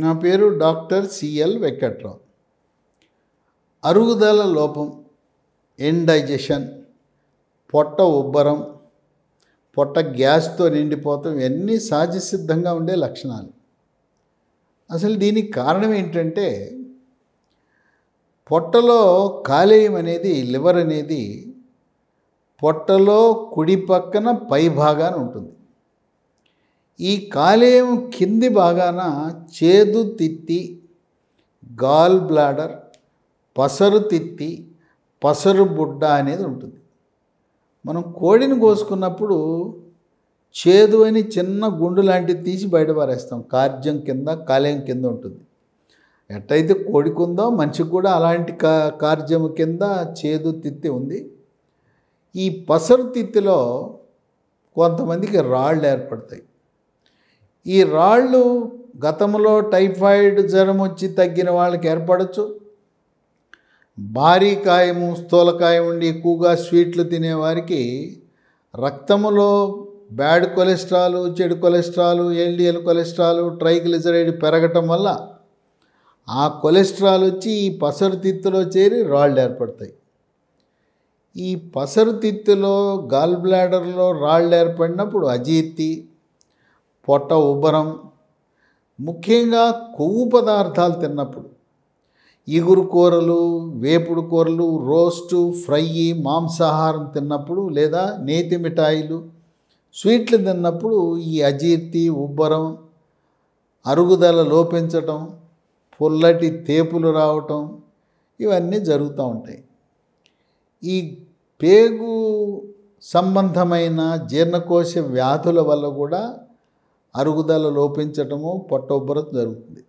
నా పేరు doctor CL Venkatrao అరుగుదల లోపం ఇండైజెషన్ పొట్ట ఉబ్బరం పొట్ట గ్యాస్తో నిండిపోతాం ఇవన్నీ సహజ సిద్ధంగా ఉండే లక్షణాలు అసలు దీనికి కారణం ఏంటంటే పొట్టలో కాలేయం అనేది లివర్ అనేది పొట్టలో కుడి పక్కన పై భాగాన ఉంటుంది ఈ కాలేయం కింది భాగాన చేదు తిత్తి గాల్ బ్లాడర్ పసరు తిత్తి పసరు బుడ్డ అనేది ఉంటుంది మనం కోడిని కోసుకున్నప్పుడు చేదు అని చిన్న గుండు లాంటిది తీసి బయటపారేస్తాం పారేస్తాం కార్జ్యం కింద కాలేయం కింద ఉంటుంది ఎట్టయితే ఉందో మనిషికి కూడా అలాంటి కా కార్జ్యం కింద చేదు తిత్తి ఉంది ఈ పసరు తిత్తిలో కొంతమందికి రాళ్ళు ఏర్పడతాయి ఈ రాళ్ళు గతంలో టైఫాయిడ్ జ్వరం వచ్చి తగ్గిన వాళ్ళకి ఏర్పడచ్చు భారీ కాయము స్థూలకాయం ఉండి ఎక్కువగా స్వీట్లు తినేవారికి రక్తములో బ్యాడ్ కొలెస్ట్రాల్ చెడు కొలెస్ట్రాల్ ఎల్డిఎల్ కొలెస్ట్రాల్ ట్రైగ్లిజరైడ్ పెరగటం వల్ల ఆ కొలెస్ట్రాల్ వచ్చి ఈ పసరుతిత్తులో చేరి రాళ్ళు ఏర్పడతాయి ఈ పసరుతిత్తులో గాల్ బ్లాడర్లో రాళ్ళు ఏర్పడినప్పుడు అజీర్తి పొట్ట ఉబ్బరం ముఖ్యంగా కొవ్వు పదార్థాలు తిన్నప్పుడు ఇగురు కూరలు వేపుడు కూరలు రోస్టు ఫ్రై మాంసాహారం తిన్నప్పుడు లేదా నేతి మిఠాయిలు స్వీట్లు తిన్నప్పుడు ఈ అజీర్తి ఉబ్బరం అరుగుదల లోపించటం పుల్లటి తేపులు రావటం ఇవన్నీ జరుగుతూ ఉంటాయి ఈ పేగు సంబంధమైన జీర్ణకోశ వ్యాధుల వల్ల కూడా అరుగుదల లోపించటము పొట్టొబ్బరం జరుగుతుంది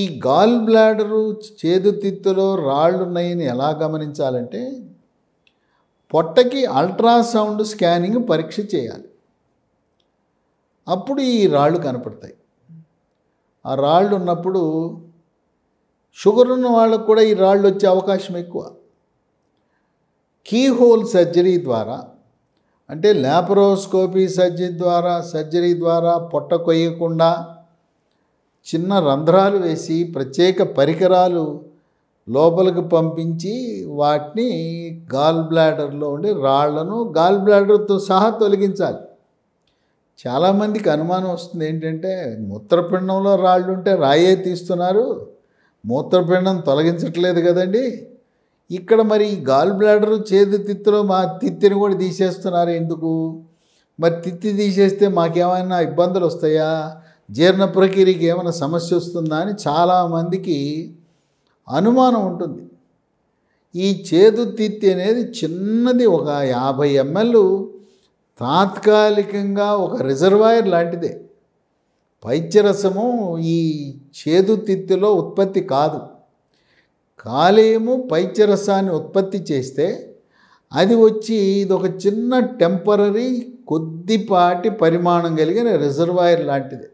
ఈ గాల్ బ్లాడరు చేదుతిత్తులో రాళ్ళున్నాయని ఎలా గమనించాలంటే పొట్టకి అల్ట్రాసౌండ్ స్కానింగ్ పరీక్ష చేయాలి అప్పుడు ఈ రాళ్ళు కనపడతాయి ఆ రాళ్ళు ఉన్నప్పుడు షుగర్ ఉన్న వాళ్ళకు కూడా ఈ రాళ్ళు వచ్చే అవకాశం ఎక్కువ కీ హోల్ సర్జరీ ద్వారా అంటే ల్యాపరోస్కోపీ సర్జరీ ద్వారా సర్జరీ ద్వారా పొట్ట కొయ్యకుండా చిన్న రంధ్రాలు వేసి ప్రత్యేక పరికరాలు లోపలికి పంపించి వాటిని గాల్ బ్లాడర్లో ఉండే రాళ్లను గాల్ బ్లాడర్తో సహా తొలగించాలి చాలామందికి అనుమానం వస్తుంది ఏంటంటే మూత్రపిండంలో రాళ్ళు ఉంటే రాయే తీస్తున్నారు మూత్రపిండం తొలగించట్లేదు కదండి ఇక్కడ మరి గాల్ బ్లాడరు చేదు తిత్తిలో మా తిత్తిని కూడా తీసేస్తున్నారు ఎందుకు మరి తిత్తి తీసేస్తే మాకేమైనా ఇబ్బందులు వస్తాయా జీర్ణ ప్రక్రియకి ఏమైనా సమస్య వస్తుందా అని చాలామందికి అనుమానం ఉంటుంది ఈ చేదు తిత్తి అనేది చిన్నది ఒక యాభై ఎంఎల్ తాత్కాలికంగా ఒక రిజర్వాయర్ లాంటిదే పైత్యరసము ఈ చేదు తిత్తిలో ఉత్పత్తి కాదు కాలేయము పైచరసాన్ని ఉత్పత్తి చేస్తే అది వచ్చి ఇది ఒక చిన్న టెంపరీ కొద్దిపాటి పరిమాణం కలిగిన రిజర్వాయర్ లాంటిది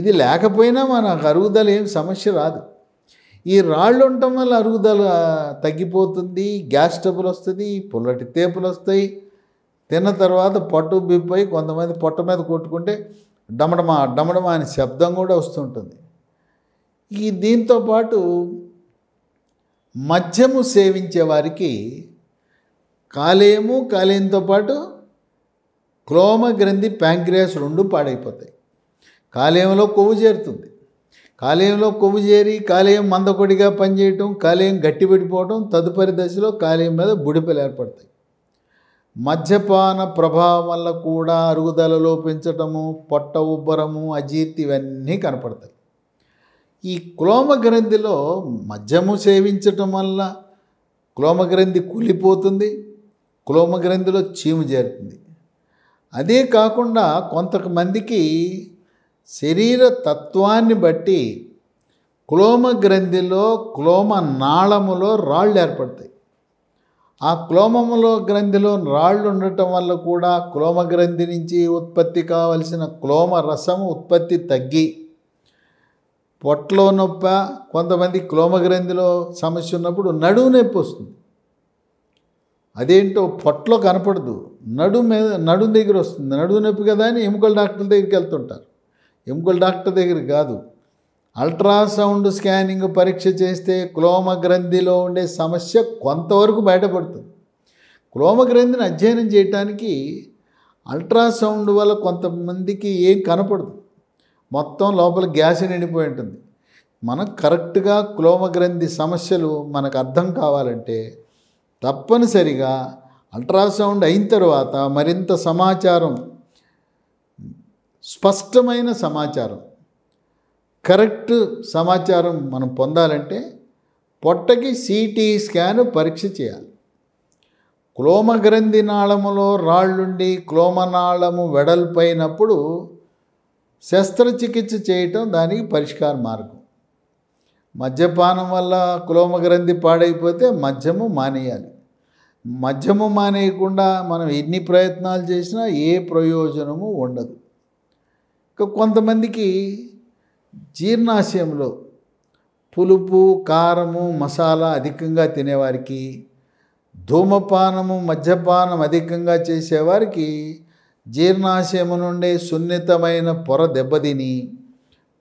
ఇది లేకపోయినా మన అరుగుదల ఏం సమస్య రాదు ఈ రాళ్ళు ఉండటం వల్ల అరుగుదల తగ్గిపోతుంది గ్యాస్ ట్రబుల్ వస్తుంది పుల్లటి తేపులు వస్తాయి తిన్న తర్వాత పొట్టు బిప్పై కొంతమంది పొట్ట మీద కొట్టుకుంటే డమడమా డమడమా అనే శబ్దం కూడా వస్తుంటుంది ఈ దీంతో పాటు మద్యము సేవించే వారికి కాలేయము కాలేయంతో పాటు క్లోమ గ్రంథి ప్యాంక్రియాస్ రెండు పాడైపోతాయి కాలేయంలో కొవ్వు చేరుతుంది కాలేయంలో కొవ్వు చేరి కాలేయం మందకొడిగా పనిచేయటం కాలేయం గట్టిపెడిపోవటం తదుపరి దశలో కాలేయం మీద బుడిపలు ఏర్పడతాయి మద్యపాన ప్రభావం వల్ల కూడా అరుగుదల లోపించటము పొట్ట ఉబ్బరము అజీర్తి ఇవన్నీ కనపడతాయి ఈ క్లోమగ్రంథిలో మద్యము సేవించటం వల్ల క్లోమగ్రంథి కూలిపోతుంది క్లోమగ్రంథిలో చీము చేరుతుంది అదే కాకుండా కొంతమందికి శరీర తత్వాన్ని బట్టి క్లోమ గ్రంథిలో క్లోమ నాళములో రాళ్ళు ఏర్పడతాయి ఆ క్లోమములో గ్రంథిలో రాళ్ళు ఉండటం వల్ల కూడా క్లోమ గ్రంథి నుంచి ఉత్పత్తి కావలసిన క్లోమ రసము ఉత్పత్తి తగ్గి పొట్టలో నొప్ప కొంతమంది క్లోమగ్రంథిలో సమస్య ఉన్నప్పుడు నడువు నొప్పి వస్తుంది అదేంటో పొట్టలో కనపడదు నడు మీద నడు దగ్గర వస్తుంది నడువు నొప్పి కదా అని ఎముకల డాక్టర్ దగ్గరికి వెళ్తుంటారు ఎముకల డాక్టర్ దగ్గర కాదు అల్ట్రాసౌండ్ స్కానింగ్ పరీక్ష చేస్తే క్లోమ గ్రంథిలో ఉండే సమస్య కొంతవరకు బయటపడుతుంది క్లోమ గ్రంథిని అధ్యయనం చేయటానికి అల్ట్రాసౌండ్ వల్ల కొంతమందికి ఏం కనపడదు మొత్తం లోపల గ్యాస్ నిండిపోయి ఉంటుంది మనం కరెక్ట్గా క్లోమగ్రంథి సమస్యలు మనకు అర్థం కావాలంటే తప్పనిసరిగా అల్ట్రాసౌండ్ అయిన తర్వాత మరింత సమాచారం స్పష్టమైన సమాచారం కరెక్ట్ సమాచారం మనం పొందాలంటే పొట్టకి సిటీ స్కాన్ పరీక్ష చేయాలి క్లోమగ్రంథి నాళములో రాళ్ళుండి క్లోమనాళము వెడల్పైనప్పుడు శస్త్రచికిత్స చేయటం దానికి పరిష్కార మార్గం మద్యపానం వల్ల కులోమ గ్రంథి పాడైపోతే మద్యము మానేయాలి మద్యము మానేయకుండా మనం ఎన్ని ప్రయత్నాలు చేసినా ఏ ప్రయోజనము ఉండదు ఇంకా కొంతమందికి జీర్ణాశయంలో పులుపు కారము మసాలా అధికంగా తినేవారికి ధూమపానము మద్యపానం అధికంగా చేసేవారికి జీర్ణాశయము నుండే సున్నితమైన పొర దెబ్బతిని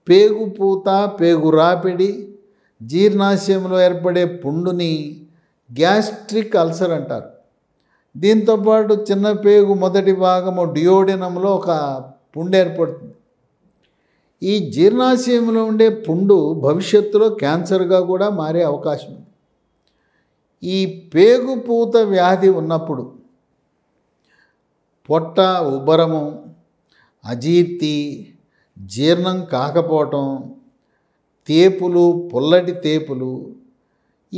పేగుపూత పేగురాపిడి జీర్ణాశయంలో ఏర్పడే పుండుని గ్యాస్ట్రిక్ అల్సర్ అంటారు దీంతోపాటు చిన్న పేగు మొదటి భాగము డియోడినంలో ఒక పుండు ఏర్పడుతుంది ఈ జీర్ణాశయంలో ఉండే పుండు భవిష్యత్తులో క్యాన్సర్గా కూడా మారే అవకాశం ఉంది ఈ పేగుపూత వ్యాధి ఉన్నప్పుడు పొట్ట ఉబ్బరము అజీర్తి జీర్ణం కాకపోవటం తేపులు పుల్లటి తేపులు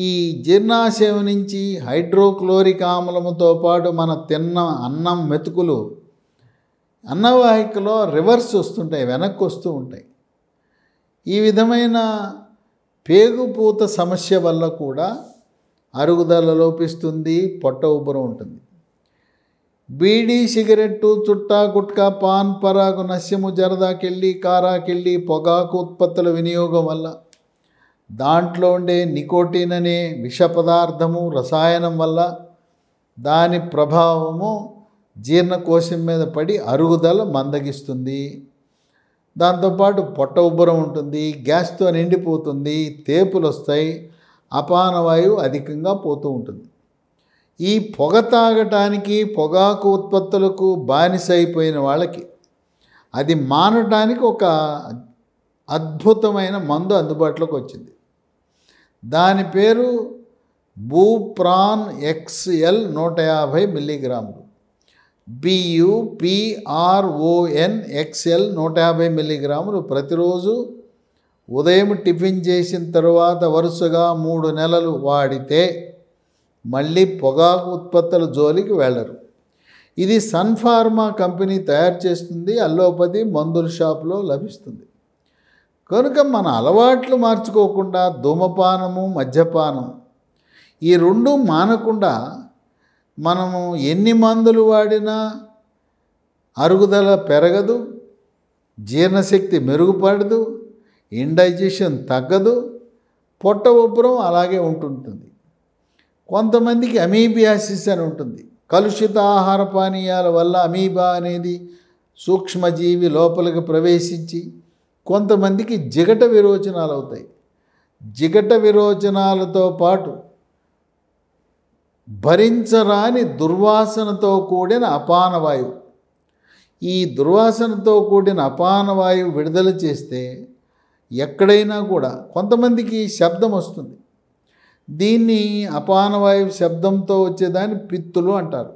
ఈ జీర్ణాశయం నుంచి హైడ్రోక్లోరిక్ ఆమ్లముతో పాటు మన తిన్న అన్నం మెతుకులు అన్నవాహికలో రివర్స్ వస్తుంటాయి వెనక్కి వస్తూ ఉంటాయి ఈ విధమైన పేగుపూత సమస్య వల్ల కూడా అరుగుదల లోపిస్తుంది పొట్ట ఉబ్బరం ఉంటుంది బీడీ సిగరెట్టు చుట్టా గుట్కా పాన్ పరాకు నశ్యము జరదాకెళ్ళి కారాకెళ్ళి పొగాకు ఉత్పత్తుల వినియోగం వల్ల దాంట్లో ఉండే నికోటిన్ అనే విష పదార్థము రసాయనం వల్ల దాని ప్రభావము జీర్ణకోశం మీద పడి అరుగుదల మందగిస్తుంది దాంతోపాటు పొట్ట ఉబ్బరం ఉంటుంది గ్యాస్తో నిండిపోతుంది తేపులు వస్తాయి అపానవాయువు అధికంగా పోతూ ఉంటుంది ఈ పొగ తాగటానికి పొగాకు ఉత్పత్తులకు బానిస అయిపోయిన వాళ్ళకి అది మానటానికి ఒక అద్భుతమైన మందు అందుబాటులోకి వచ్చింది దాని పేరు బూప్రాన్ ఎక్స్ఎల్ నూట యాభై మిల్లీగ్రాములు బియుపిఆర్ఓఎన్ ఎక్స్ఎల్ నూట యాభై మిల్లీగ్రాములు ప్రతిరోజు ఉదయం టిఫిన్ చేసిన తరువాత వరుసగా మూడు నెలలు వాడితే మళ్ళీ పొగాకు ఉత్పత్తుల జోలికి వెళ్ళరు ఇది సన్ఫార్మా కంపెనీ తయారు చేస్తుంది అల్లోపతి మందుల షాపులో లభిస్తుంది కనుక మన అలవాట్లు మార్చుకోకుండా ధూమపానము మద్యపానం ఈ రెండు మానకుండా మనము ఎన్ని మందులు వాడినా అరుగుదల పెరగదు జీర్ణశక్తి మెరుగుపడదు ఇండైజెషన్ తగ్గదు పొట్ట ఉబ్బరం అలాగే ఉంటుంటుంది కొంతమందికి అమీబియాసిస్ అని ఉంటుంది కలుషిత ఆహార పానీయాల వల్ల అమీబా అనేది సూక్ష్మజీవి లోపలికి ప్రవేశించి కొంతమందికి జిగట విరోచనాలు అవుతాయి జిగట విరోచనాలతో పాటు భరించరాని దుర్వాసనతో కూడిన అపానవాయువు ఈ దుర్వాసనతో కూడిన అపానవాయువు విడుదల చేస్తే ఎక్కడైనా కూడా కొంతమందికి శబ్దం వస్తుంది దీన్ని అపానవాయువు శబ్దంతో వచ్చేదాన్ని పిత్తులు అంటారు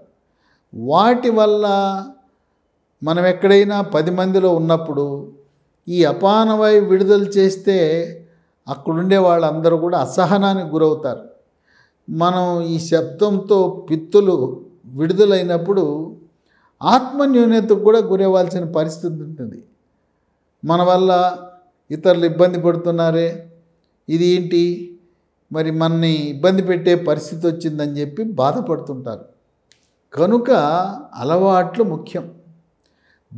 వాటి వల్ల మనం ఎక్కడైనా పది మందిలో ఉన్నప్పుడు ఈ అపానవాయువు విడుదల చేస్తే అక్కడుండే వాళ్ళందరూ కూడా అసహనానికి గురవుతారు మనం ఈ శబ్దంతో పిత్తులు విడుదలైనప్పుడు ఆత్మన్యూన్యతకు కూడా గురవ్వాల్సిన పరిస్థితి ఉంటుంది మన వల్ల ఇతరులు ఇబ్బంది పడుతున్నారే ఇది ఏంటి మరి మనని ఇబ్బంది పెట్టే పరిస్థితి వచ్చిందని చెప్పి బాధపడుతుంటారు కనుక అలవాట్లు ముఖ్యం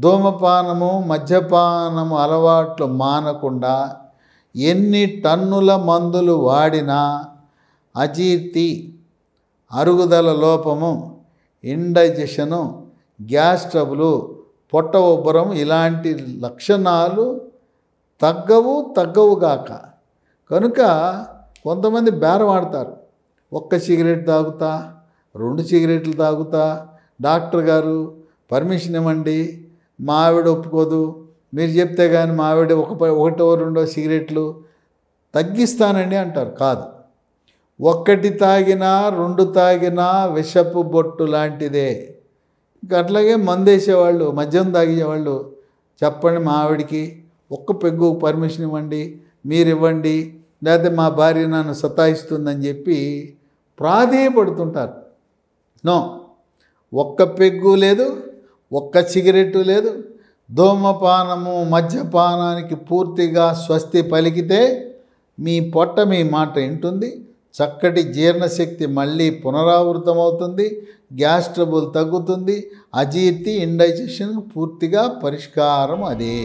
ధూమపానము మద్యపానము అలవాట్లు మానకుండా ఎన్ని టన్నుల మందులు వాడినా అజీర్తి అరుగుదల లోపము ఇండైజెషను గ్యాస్ ట్రబులు పొట్ట ఉబ్బరం ఇలాంటి లక్షణాలు తగ్గవు తగ్గవుగాక కనుక కొంతమంది బేరం ఆడతారు ఒక్క సిగరెట్ తాగుతా రెండు సిగరెట్లు తాగుతా డాక్టర్ గారు పర్మిషన్ ఇవ్వండి మా ఆవిడ ఒప్పుకోదు మీరు చెప్తే కానీ మా ఆవిడ ఒక ఒకటో రెండో సిగరెట్లు తగ్గిస్తానండి అంటారు కాదు ఒక్కటి తాగినా రెండు తాగినా విషపు బొట్టు లాంటిదే ఇంకా అట్లాగే మందేసేవాళ్ళు మద్యం తాగేవాళ్ళు చెప్పండి మా ఆవిడికి ఒక్క పెగ్గు పర్మిషన్ ఇవ్వండి మీరు ఇవ్వండి లేకపోతే మా భార్య నన్ను సతాయిస్తుందని చెప్పి ప్రాధేయపడుతుంటారు నో ఒక్క పెగ్గు లేదు ఒక్క సిగరెట్టు లేదు ధూమపానము మద్యపానానికి పూర్తిగా స్వస్తి పలికితే మీ పొట్ట మీ మాట వింటుంది చక్కటి జీర్ణశక్తి మళ్ళీ పునరావృతమవుతుంది గ్యాస్ ట్రబుల్ తగ్గుతుంది అజీర్తి ఇండైజెషన్ పూర్తిగా పరిష్కారం అదే